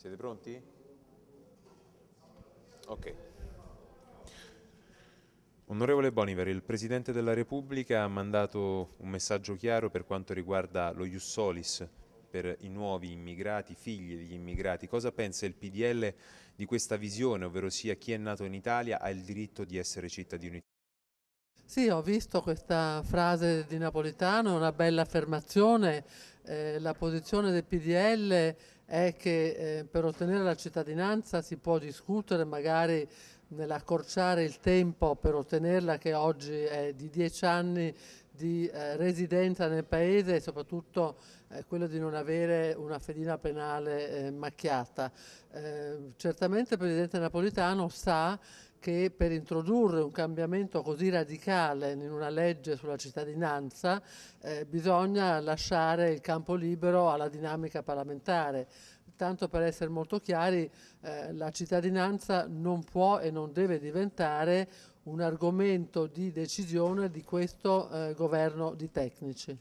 Siete pronti? Ok. Onorevole Boniver, il Presidente della Repubblica ha mandato un messaggio chiaro per quanto riguarda lo Iussolis per i nuovi immigrati, figli degli immigrati. Cosa pensa il PDL di questa visione, ovvero sia chi è nato in Italia ha il diritto di essere cittadino italiano? Sì, ho visto questa frase di Napolitano, una bella affermazione. Eh, la posizione del PDL è che eh, per ottenere la cittadinanza si può discutere magari nell'accorciare il tempo per ottenerla che oggi è di dieci anni di eh, residenza nel paese e soprattutto eh, quello di non avere una fedina penale eh, macchiata. Eh, certamente il Presidente Napolitano sa che per introdurre un cambiamento così radicale in una legge sulla cittadinanza eh, bisogna lasciare il campo libero alla dinamica parlamentare. Tanto per essere molto chiari, eh, la cittadinanza non può e non deve diventare un argomento di decisione di questo eh, governo di tecnici.